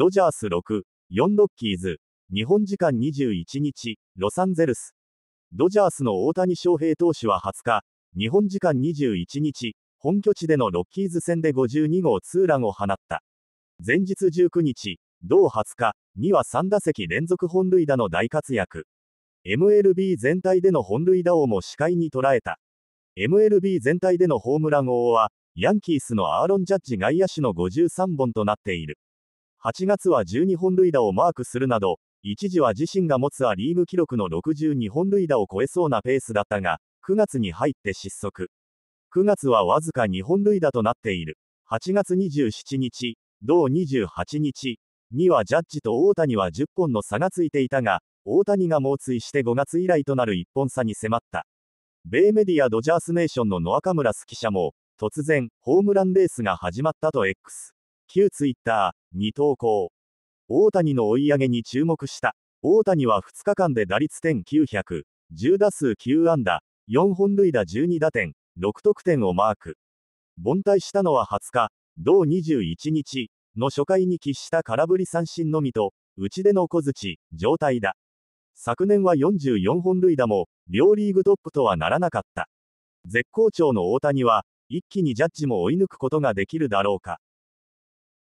ドジャース6、4ロッキーズ、日本時間21日、ロサンゼルス。ドジャースの大谷翔平投手は20日、日本時間21日、本拠地でのロッキーズ戦で52号ツーランを放った。前日19日、同20日には3打席連続本塁打の大活躍。MLB 全体での本塁打王も視界に捉えた。MLB 全体でのホームラン王は、ヤンキースのアーロン・ジャッジ外野手の53本となっている。8月は12本塁打をマークするなど、一時は自身が持つア・リーグ記録の62本塁打を超えそうなペースだったが、9月に入って失速。9月はわずか2本塁打となっている。8月27日、同28日にはジャッジと大谷は10本の差がついていたが、大谷が猛追して5月以来となる1本差に迫った。米メディアドジャースネーションのノアカムラス記者も、突然、ホームランレースが始まったと X。旧ツイッターに投稿。大谷の追い上げに注目した。大谷は2日間で打率点900、10打数9安打、4本塁打12打点、6得点をマーク。凡退したのは20日、同21日の初回に喫した空振り三振のみと、内での小槌、状態だ。昨年は44本塁打も、両リーグトップとはならなかった。絶好調の大谷は、一気にジャッジも追い抜くことができるだろうか。